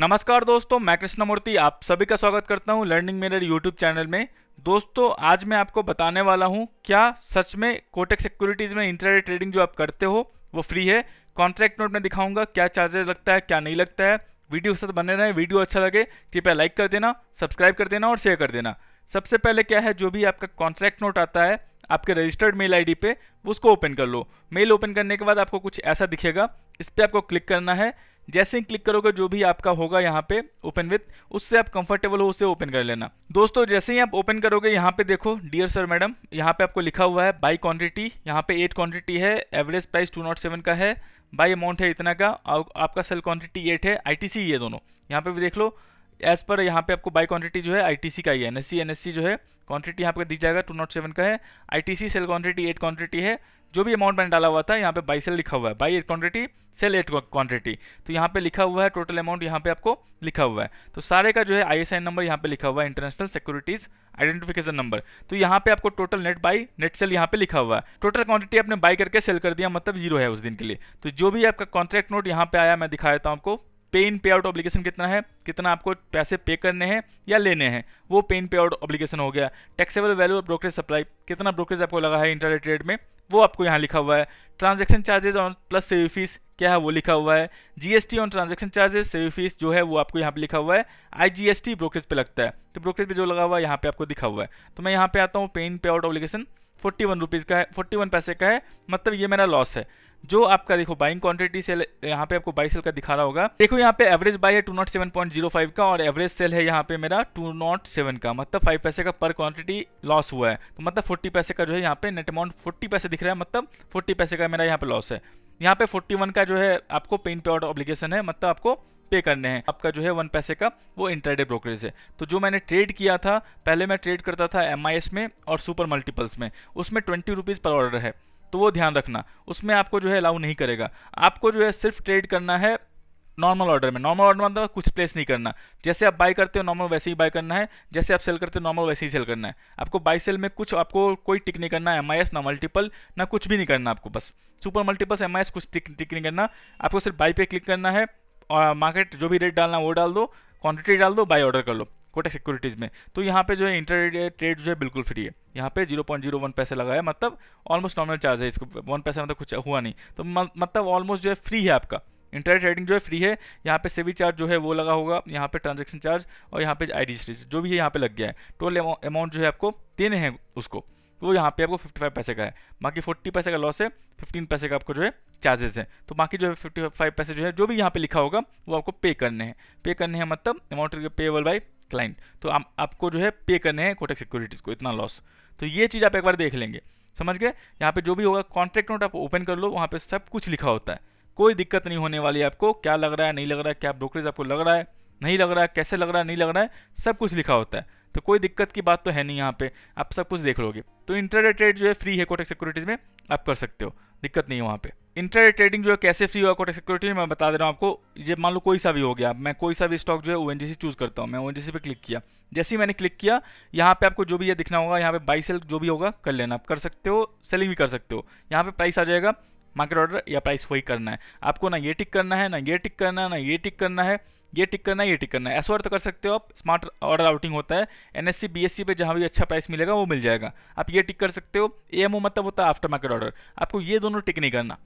नमस्कार दोस्तों मैं कृष्णमूर्ति आप सभी का स्वागत करता हूं लर्निंग मेरे यूट्यूब चैनल में दोस्तों आज मैं आपको बताने वाला हूं क्या सच में कोटेक सिक्योरिटीज़ में इंटरनेट ट्रेडिंग जो आप करते हो वो फ्री है कॉन्ट्रैक्ट नोट में दिखाऊंगा क्या चार्जेस लगता है क्या नहीं लगता है वीडियो के साथ बने रहें वीडियो अच्छा लगे कृपया लाइक कर देना सब्सक्राइब कर देना और शेयर कर देना सबसे पहले क्या है जो भी आपका कॉन्ट्रैक्ट नोट आता है आपके रजिस्टर्ड मेल आईडी पे उसको ओपन कर लो मेल ओपन करने के बाद आपको कुछ ऐसा दिखेगा इस पर आपको क्लिक करना है जैसे ही क्लिक करोगे जो भी आपका होगा यहाँ पे ओपन विथ उससे आप कंफर्टेबल हो उसे ओपन कर लेना दोस्तों जैसे ही आप ओपन करोगे यहाँ पे देखो डियर सर मैडम यहाँ पे आपको लिखा हुआ है बाई क्वांटिटी यहाँ पे एट क्वांटिटी है average price two not seven का है बाई अमाउंट है इतना का आपका सेल क्वांटिटी एट है आई ये दोनों यहाँ पे भी देख लो एज पर यहाँ पे आपको बाई क्वांटिटी जो है सी का ही है एस सी जो है क्वांटिटी यहाँ पे दी जाएगा टू नॉट सेवन का है see sell quantity at quantity है जो भी अमाउंट मैंने डाला हुआ था यहाँ पे बाई सेल लिखा हुआ है buy at quantity sell at quantity तो यहाँ पे लिखा हुआ है टोटल अमाउंट यहाँ पे आपको लिखा हुआ है तो सारे का जो है आई नंबर यहाँ पे लिखा हुआ है इंटरनेशनल सिक्योरिटीज आइडेंटिफिकेशन नंबर तो यहाँ पे आपको total net buy net sell यहाँ पे लिखा हुआ है टोटल क्वांटिटी आपने बाई करके सेल कर दिया मतलब जीरो है उस दिन के लिए तो जो भी आपका कॉन्ट्रैक्ट नोट यहाँ पे आया मैं दिखा देता हूँ आपको पे इन पे आउट ऑब्लिगेशन कितना है कितना आपको पैसे पे करने हैं या लेने हैं वो पे इन पे आउट ऑब्लिगेशन हो गया taxable value of brokerage supply कितना ब्रोकरेज आपको लगा है इंटरनेट रेट में वो आपको यहाँ लिखा हुआ है transaction charges on plus SEBI fees क्या है वो लिखा हुआ है GST on transaction charges SEBI fees जो है वो आपको यहाँ पे लिखा हुआ है आईजीएसटी ब्रोकरेज पे लगता है तो ब्रोकरेज पे जो लगा हुआ है यहाँ पे आपको दिखा हुआ है तो मैं यहाँ पे आता हूँ पेन pay out obligation forty one rupees का है फोर्टी वन पैसे का है मतलब ये मेरा लॉस है जो आपका देखो बाइंग क्वांटिटी सेल यहाँ पे आपको बाई सेल का दिखा रहा होगा देखो यहाँ पे एवरेज बाई है two not seven point zero five का और एवरेज सेल है यहाँ पे मेरा टू नॉट सेवन का मतलब फाइव पैसे का पर क्वांटिटी लॉस हुआ है तो मतलब फोर्टी पैसे का जो है यहाँ पे नेट अमाउंट फोर्टी पैसे दिख रहा है मतलब फोर्टी पैसे का मेरा यहाँ पे लॉस है यहाँ पे फोर्टी का जो है आपको पेन पे ऑर्डर ऑब्लिगेशन है मतलब आपको पे करने हैं आपका जो है वन पैसे का वो इंटरडे ब्रोकरेज है तो जो मैंने ट्रेड किया था पहले मैं ट्रेड करता था एम में और सुपर मल्टीपल्स में उसमें ट्वेंटी रुपीज़ पर ऑर्डर है तो वो ध्यान रखना उसमें आपको जो है अलाउ नहीं करेगा आपको जो है सिर्फ ट्रेड करना है नॉर्मल ऑर्डर में नॉर्मल ऑर्डर मतलब कुछ प्लेस नहीं करना जैसे आप बाय करते हो नॉर्मल वैसे ही बाय करना है जैसे आप सेल करते हो नॉर्मल वैसे ही सेल करना है आपको बाय सेल में कुछ आपको कोई टिक नहीं करना है एम ना मल्टीपल ना कुछ भी नहीं करना आपको बस सुपर मल्टीपल्स एम कुछ टिक टिक नहीं करना आपको सिर्फ बाई पे क्लिक करना है और मार्केट जो भी रेट डालना वो डाल दो क्वांटिटी डाल दो बाय ऑर्डर कर लो कोटेक सिक्योरिटीज़ में तो यहाँ पे जो है इंटर ट्रेड जो है बिल्कुल फ्री है यहाँ पे 0.01 पैसे लगाया मतलब ऑलमोस्ट नॉर्मल चार्ज है इसको वन पैसा मतलब कुछ हुआ नहीं तो मतलब ऑलमोस्ट जो है फ्री है आपका इंटरनेट ट्रेडिंग जो है फ्री है यहाँ पे सेवी चार्ज जो है वो लगा होगा यहाँ पे ट्रांजेक्शन चार्ज और यहाँ पे आई डी जो भी है यहाँ पे लग गया है टोटल अमाउंट जो है आपको देने हैं उसको तो वो यहाँ पे आपको 55 पैसे का है बाकी 40 पैसे का लॉस है 15 पैसे का आपको जो है चार्जेस है तो बाकी जो है फिफ्टी पैसे जो है जो भी यहाँ पे लिखा होगा वो आपको पे करने हैं पे करने हैं मतलब अमाउंट पेबल बाई क्लाइंट तो आप, आपको जो है पे करने हैं कोटेक सिक्योरिटीज़ को इतना लॉस तो ये चीज़ आप एक बार देख लेंगे समझ गए यहाँ पे जो भी होगा कॉन्ट्रैक्ट नोट आप ओपन कर लो वहाँ पे सब कुछ लिखा होता है कोई दिक्कत नहीं होने वाली आपको क्या लग रहा है नहीं लग रहा है क्या ब्रोकरेज आपको लग रहा है नहीं लग रहा है कैसे लग रहा है नहीं लग रहा है सब कुछ लिखा होता है तो कोई दिक्कत की बात तो है नहीं यहाँ पे आप सब कुछ देख लोगे तो इंटरडे ट्रेड जो है फ्री है कोटेक सिक्योरिटीज़ में आप कर सकते हो दिक्कत नहीं है वहाँ पे इंटरडे ट्रेडिंग जो है कैसे फ्री हुआ कोटक सिक्योरिटी मैं बता दे रहा हूँ आपको ये मान लो कोई सा भी हो गया मैं कोई सा भी स्टॉक जो है ओ चूज़ करता हूँ मैं ओ एन पे क्लिक किया जैसे ही मैंने क्लिक किया यहाँ पे आपको जो भी ये दिखना होगा यहाँ पे बाई सेल जो भी होगा कर लेना आप कर सकते हो सेलिंग भी कर सकते हो यहाँ पे प्राइस आ जाएगा मार्केट ऑर्डर या प्राइस वही करना है आपको ना ये टिक करना है ना ये टिक करना है ना ये टिक करना है ये टिक करना है ये टिक करना है ऐसा तो कर सकते हो आप स्मार्ट ऑर्डर आउटिंग होता है एन एस सी पे जहाँ भी अच्छा प्राइस मिलेगा वो मिल जाएगा आप ये टिक कर सकते हो ए एम ओ मतलब होता है आफ्टर मार्केट ऑर्डर आपको ये दोनों टिक नहीं करना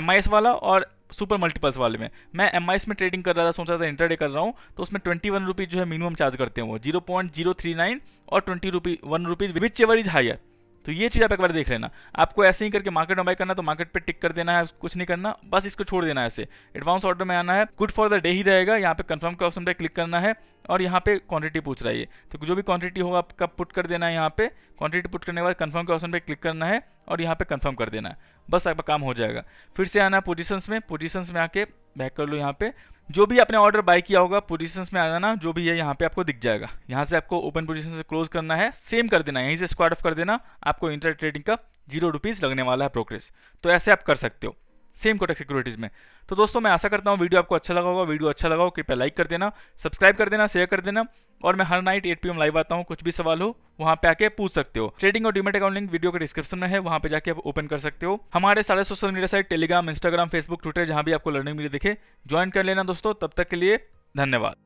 एम आई एस वाला और सुपर मल्टीपल्स वाले में मैं एम आई एस में ट्रेडिंग कर रहा था सोच रहा था इंटरडे कर रहा हूँ तो उसमें ट्वेंटी वन रुपीज़ जो है मिनिमम चार्ज करते हैं वो zero point zero three nine और twenty rupee one rupees whichever is higher तो ये चीज़ आप एक बार देख लेना आपको ऐसे ही करके मार्केट में बाई करना तो मार्केट पे टिक कर देना है कुछ नहीं करना बस इसको छोड़ देना है ऐसे एडवांस ऑर्डर में आना है गुड फॉर द डे ही रहेगा यहाँ पे कंफर्म के ऑप्शन पे क्लिक करना है और यहाँ पे क्वांटिटी पूछ रहा है तो जो भी क्वांटिटी होगा आपका पुट कर देना है यहाँ पे क्वांटिटी पुट करने के बाद कंफर्म के ऑप्शन पे क्लिक करना है और यहाँ पे कंफर्म कर देना है बस आपका काम हो जाएगा फिर से आना है पोजिशंस में पोजिशंस में आके बैक कर लो यहाँ पे जो भी आपने ऑर्डर बाय किया होगा पोजीशंस में आ जाना जो भी है यहाँ पे आपको दिख जाएगा यहाँ से आपको ओपन पोजीशन से क्लोज करना है सेम कर देना यहीं से स्क्वाड ऑफ कर देना आपको इंटर ट्रेडिंग का जीरो रुपीज़ लगने वाला है प्रोग्रेस तो ऐसे आप कर सकते हो सेम कोटक सिक्योरिटीज़ में तो दोस्तों मैं आशा करता हूँ वीडियो आपको अच्छा लगा होगा वीडियो अच्छा लगा हो कृपया लाइक कर देना सब्सक्राइब कर देना शेयर कर देना और मैं हर नाइट 8 एम लाइव आता हूँ कुछ भी सवाल हो वहाँ पे आके पूछ सकते हो ट्रेडिंग और डीमेट अकाउंट लिंक वीडियो के डिस्क्रिप्शन में है वहाँ पे जाके आप ओपन कर सकते हो हमारे सारे social media site Telegram Instagram Facebook Twitter जहाँ भी आपको लर्निंग मिले दिखे ज्वाइन कर लेना दोस्तों तब तक के लिए धन्यवाद